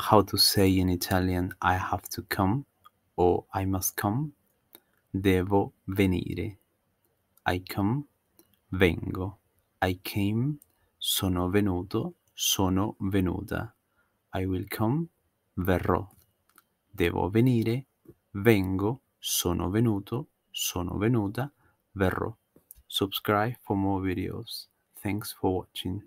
how to say in Italian I have to come or I must come. Devo venire. I come. Vengo. I came. Sono venuto. Sono venuta. I will come. Verrò. Devo venire. Vengo. Sono venuto. Sono venuta. Verrò. Subscribe for more videos. Thanks for watching.